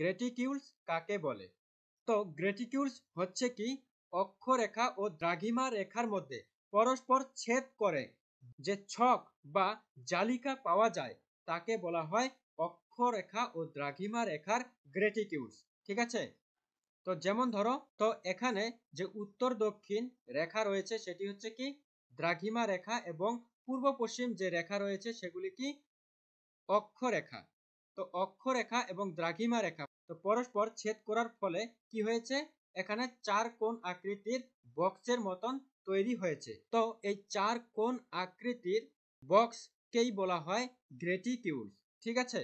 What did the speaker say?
গ্রেটিকিউলস কাকে বলে তো গ্রেটিকিউলস হচ্ছে কি অক্ষরেখা ও দ্রাঘিমা রেখার মধ্যে পরস্পর ছেদ করে যে ছক বা জালিকা পাওয়া যায় তাকে বলা হয় অক্ষরেখা ও দ্রাঘিমা রেখার গ্রেটিকিউলস ঠিক আছে তো যেমন ধরো তো এখানে যে উত্তর দক্ষিণ রেখা রয়েছে সেটি হচ্ছে কি দ্রাঘিমা রেখা এবং পূর্ব পশ্চিম যে রেখা রয়েছে সেগুলি কি অক্ষরেখা তো অক্ষরেখা এবং দ্রাঘিমা রেখা তো পরস্পর ছেদ করার ফলে কি হয়েছে এখানে চার কোন আকৃতির বক্সের মতন তৈরি হয়েছে তো এই চার কোন আকৃতির বক্সকেই বলা হয় গ্রেটিকিউল ঠিক আছে